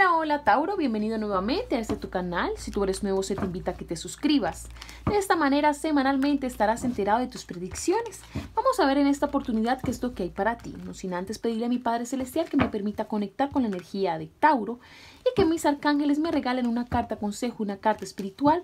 Hola, hola Tauro, bienvenido nuevamente a este tu canal. Si tú eres nuevo, se te invita a que te suscribas. De esta manera, semanalmente estarás enterado de tus predicciones. Vamos a ver en esta oportunidad qué es lo que hay para ti. No sin antes pedirle a mi Padre Celestial que me permita conectar con la energía de Tauro y que mis arcángeles me regalen una carta consejo, una carta espiritual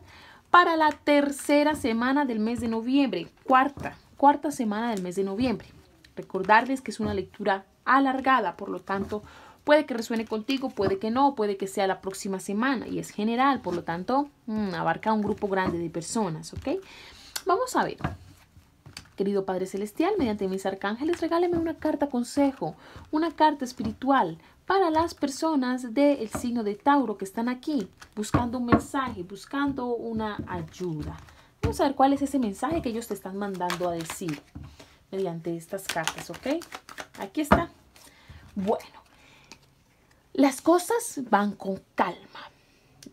para la tercera semana del mes de noviembre, cuarta, cuarta semana del mes de noviembre. Recordarles que es una lectura alargada, por lo tanto, Puede que resuene contigo, puede que no, puede que sea la próxima semana y es general, por lo tanto, mm, abarca un grupo grande de personas, ¿ok? Vamos a ver. Querido Padre Celestial, mediante mis arcángeles, regáleme una carta consejo, una carta espiritual para las personas del signo de Tauro que están aquí, buscando un mensaje, buscando una ayuda. Vamos a ver cuál es ese mensaje que ellos te están mandando a decir mediante estas cartas, ¿ok? Aquí está. Bueno, las cosas van con calma.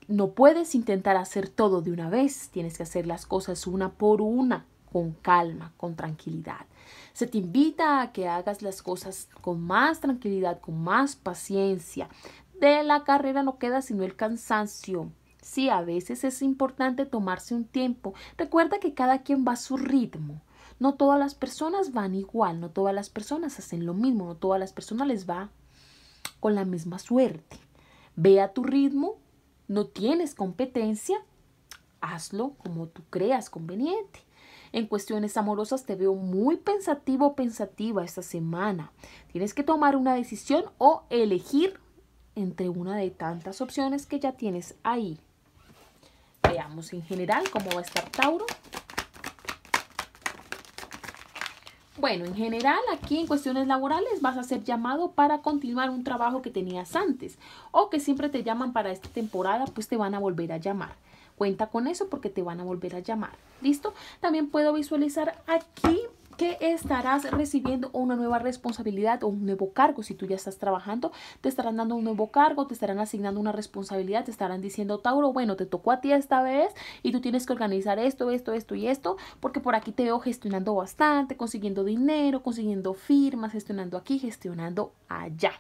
No puedes intentar hacer todo de una vez, tienes que hacer las cosas una por una, con calma, con tranquilidad. Se te invita a que hagas las cosas con más tranquilidad, con más paciencia. De la carrera no queda sino el cansancio. Sí, a veces es importante tomarse un tiempo. Recuerda que cada quien va a su ritmo. No todas las personas van igual, no todas las personas hacen lo mismo, no todas las personas les va con la misma suerte. Ve a tu ritmo, no tienes competencia, hazlo como tú creas conveniente. En cuestiones amorosas te veo muy pensativo o pensativa esta semana. Tienes que tomar una decisión o elegir entre una de tantas opciones que ya tienes ahí. Veamos en general cómo va a estar Tauro. Bueno, en general aquí en cuestiones laborales vas a ser llamado para continuar un trabajo que tenías antes o que siempre te llaman para esta temporada, pues te van a volver a llamar. Cuenta con eso porque te van a volver a llamar. ¿Listo? También puedo visualizar aquí que estarás recibiendo una nueva responsabilidad o un nuevo cargo. Si tú ya estás trabajando, te estarán dando un nuevo cargo, te estarán asignando una responsabilidad, te estarán diciendo, Tauro, bueno, te tocó a ti esta vez y tú tienes que organizar esto, esto, esto y esto, porque por aquí te veo gestionando bastante, consiguiendo dinero, consiguiendo firmas, gestionando aquí, gestionando allá.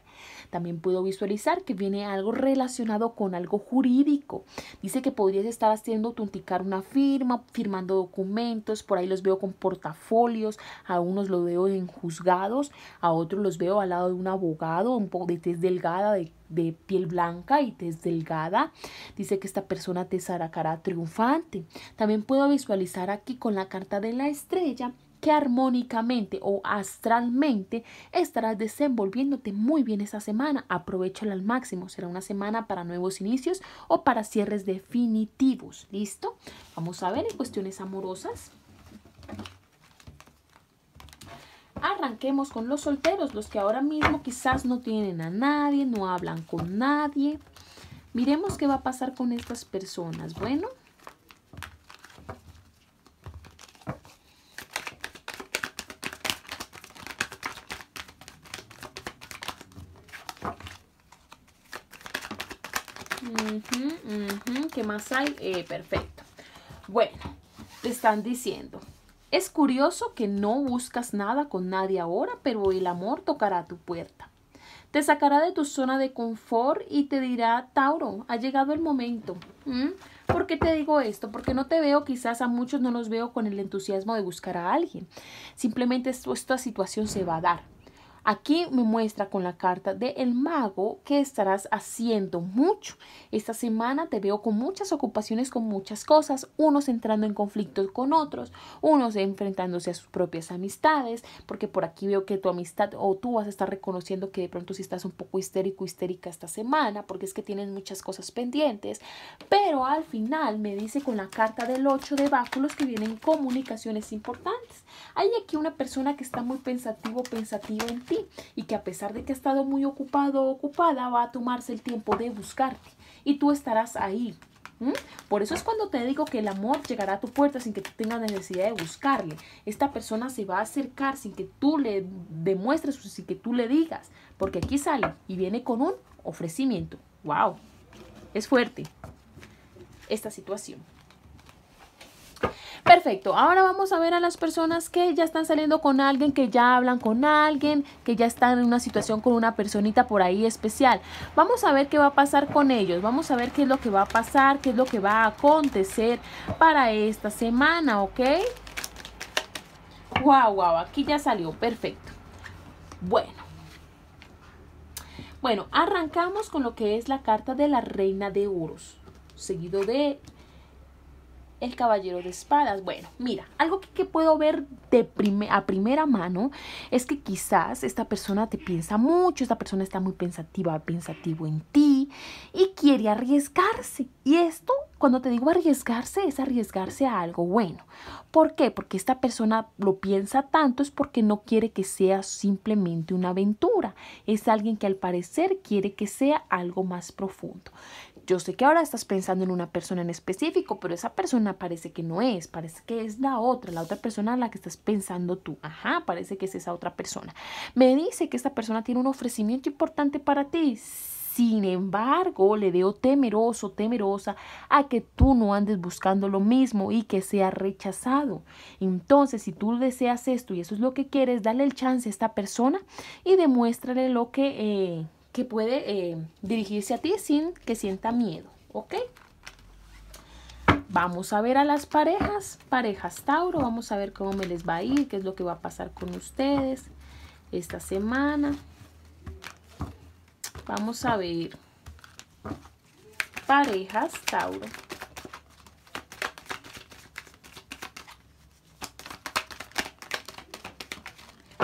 También puedo visualizar que viene algo relacionado con algo jurídico. Dice que podrías estar haciendo autenticar una firma, firmando documentos, por ahí los veo con portafolios, a unos los veo en juzgados, a otros los veo al lado de un abogado, un poco de tez delgada, de de piel blanca y tez delgada. Dice que esta persona te sacará triunfante. También puedo visualizar aquí con la carta de la estrella que armónicamente o astralmente estarás desenvolviéndote muy bien esa semana. Aprovechala al máximo. Será una semana para nuevos inicios o para cierres definitivos. ¿Listo? Vamos a ver en cuestiones amorosas. Arranquemos con los solteros, los que ahora mismo quizás no tienen a nadie, no hablan con nadie. Miremos qué va a pasar con estas personas. Bueno, ¿Qué más hay? Eh, perfecto. Bueno, te están diciendo. Es curioso que no buscas nada con nadie ahora, pero el amor tocará tu puerta. Te sacará de tu zona de confort y te dirá, Tauro, ha llegado el momento. ¿Mm? ¿Por qué te digo esto? Porque no te veo, quizás a muchos no los veo con el entusiasmo de buscar a alguien. Simplemente esta situación se va a dar. Aquí me muestra con la carta del el mago que estarás haciendo mucho. Esta semana te veo con muchas ocupaciones, con muchas cosas, unos entrando en conflictos con otros, unos enfrentándose a sus propias amistades, porque por aquí veo que tu amistad o tú vas a estar reconociendo que de pronto si estás un poco histérico, histérica esta semana, porque es que tienes muchas cosas pendientes, pero al final me dice con la carta del 8 de báculos que vienen comunicaciones importantes. Hay aquí una persona que está muy pensativo, pensativo en y que a pesar de que ha estado muy ocupado o ocupada, va a tomarse el tiempo de buscarte y tú estarás ahí. Por eso es cuando te digo que el amor llegará a tu puerta sin que tú tengas necesidad de buscarle. Esta persona se va a acercar sin que tú le demuestres, sin que tú le digas, porque aquí sale y viene con un ofrecimiento. ¡Wow! Es fuerte esta situación. Perfecto, ahora vamos a ver a las personas que ya están saliendo con alguien, que ya hablan con alguien, que ya están en una situación con una personita por ahí especial. Vamos a ver qué va a pasar con ellos, vamos a ver qué es lo que va a pasar, qué es lo que va a acontecer para esta semana, ¿ok? Wow, guau, aquí ya salió, perfecto. Bueno. Bueno, arrancamos con lo que es la carta de la reina de oros, seguido de el caballero de espadas. Bueno, mira, algo que, puedo ver a primera mano es que quizás esta persona te piensa mucho, esta persona está muy pensativa, pensativo en ti y quiere arriesgarse. Y esto, cuando te digo arriesgarse, es arriesgarse a algo bueno. ¿Por qué? Porque esta persona lo piensa tanto es porque no quiere que sea simplemente una aventura. Es alguien que al parecer quiere que sea algo más profundo. Yo sé que ahora estás pensando en una persona en específico, pero esa persona parece que no es, parece que es la otra, la otra persona a la que estás pensando tú. Ajá, parece que es esa otra persona. Me dice que esta persona tiene un ofrecimiento importante para ti. Sin embargo, le veo temeroso, temerosa a que tú no andes buscando lo mismo y que sea rechazado. Entonces, si tú deseas esto y eso es lo que quieres, dale el chance a esta persona y demuéstrale lo que... Eh, que puede eh, dirigirse a ti sin que sienta miedo, ¿ok? Vamos a ver a las parejas, parejas Tauro, vamos a ver cómo me les va a ir, qué es lo que va a pasar con ustedes esta semana. Vamos a ver parejas Tauro.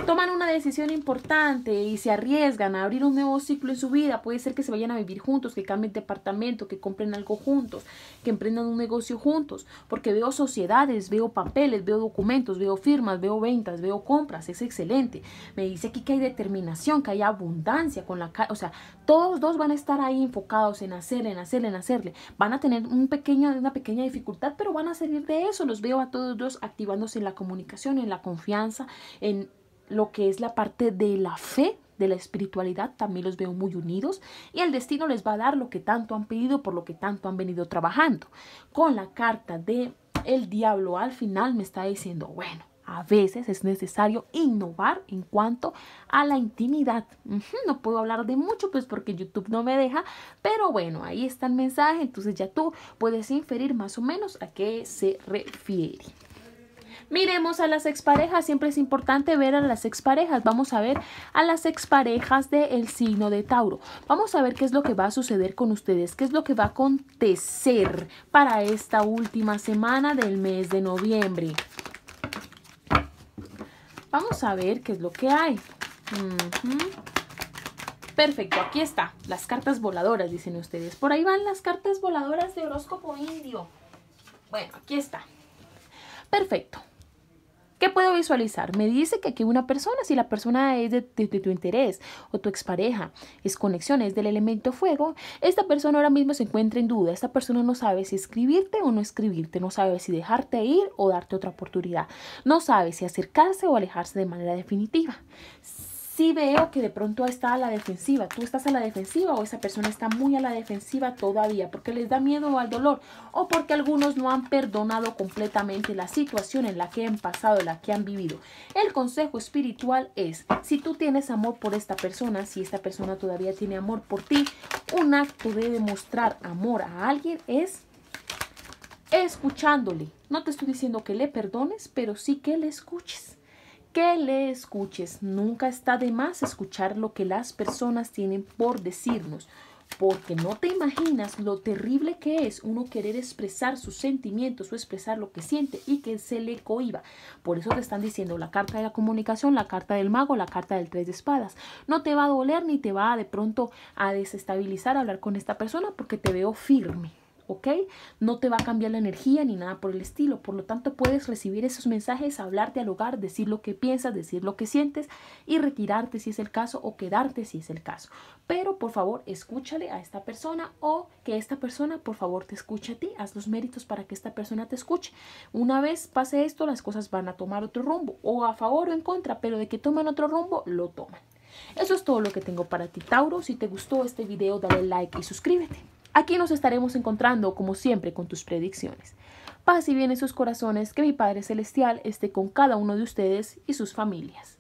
toman una decisión importante y se arriesgan a abrir un nuevo ciclo en su vida, puede ser que se vayan a vivir juntos, que cambien departamento, que compren algo juntos, que emprendan un negocio juntos, porque veo sociedades, veo papeles, veo documentos, veo firmas, veo ventas, veo compras, es excelente. Me dice aquí que hay determinación, que hay abundancia con la, o sea, todos dos van a estar ahí enfocados en hacerle, en hacerle, en hacerle. Van a tener un pequeño, una pequeña dificultad, pero van a salir de eso. Los veo a todos dos activándose en la comunicación, en la confianza, en lo que es la parte de la fe, de la espiritualidad, también los veo muy unidos y el destino les va a dar lo que tanto han pedido, por lo que tanto han venido trabajando. Con la carta de el diablo al final me está diciendo, bueno, a veces es necesario innovar en cuanto a la intimidad. No puedo hablar de mucho, pues porque YouTube no me deja, pero bueno, ahí está el mensaje, entonces ya tú puedes inferir más o menos a qué se refiere. Miremos a las exparejas, siempre es importante ver a las exparejas. Vamos a ver a las exparejas del signo de Tauro. Vamos a ver qué es lo que va a suceder con ustedes, qué es lo que va a acontecer para esta última semana del mes de noviembre. Vamos a ver qué es lo que hay. Perfecto, aquí está, las cartas voladoras, dicen ustedes. Por ahí van las cartas voladoras de horóscopo indio. Bueno, aquí está. Perfecto. ¿Qué puedo visualizar? Me dice que aquí una persona, si la persona es de, tu interés o tu expareja, es conexión, es del elemento fuego, esta persona ahora mismo se encuentra en duda, esta persona no sabe si escribirte o no escribirte, no sabe si dejarte ir o darte otra oportunidad, no sabe si acercarse o alejarse de manera definitiva. Si veo que de pronto está a la defensiva. Tú estás a la defensiva o esa persona está muy a la defensiva todavía porque les da miedo al dolor o porque algunos no han perdonado completamente la situación en la que han pasado, en la que han vivido. El consejo espiritual es, si tú tienes amor por esta persona, si esta persona todavía tiene amor por ti, un acto de demostrar amor a alguien es escuchándole. No te estoy diciendo que le perdones, pero sí que le escuches que le escuches. Nunca está de más escuchar lo que las personas tienen por decirnos, porque no te imaginas lo terrible que es uno querer expresar sus sentimientos o expresar lo que siente y que se le cohiba. Por eso te están diciendo la carta de la comunicación, la carta del mago, la carta del tres de espadas. No te va a doler ni te va de pronto a desestabilizar hablar con esta persona porque te veo firme. ¿ok? No te va a cambiar la energía ni nada por el estilo. Por lo tanto, puedes recibir esos mensajes, hablarte al hogar, decir lo que piensas, decir lo que sientes y retirarte si es el caso o quedarte si es el caso. Pero por favor, escúchale a esta persona o que esta persona por favor te escuche a ti. Haz los méritos para que esta persona te escuche. Una vez pase esto, las cosas van a tomar otro rumbo o a favor o en contra, pero de que toman otro rumbo, lo toman. Eso es todo lo que tengo para ti, Tauro. Si te gustó este video, dale like y suscríbete. Aquí nos estaremos encontrando, como siempre, con tus predicciones. Paz y bien en sus corazones, que mi Padre Celestial esté con cada uno de ustedes y sus familias.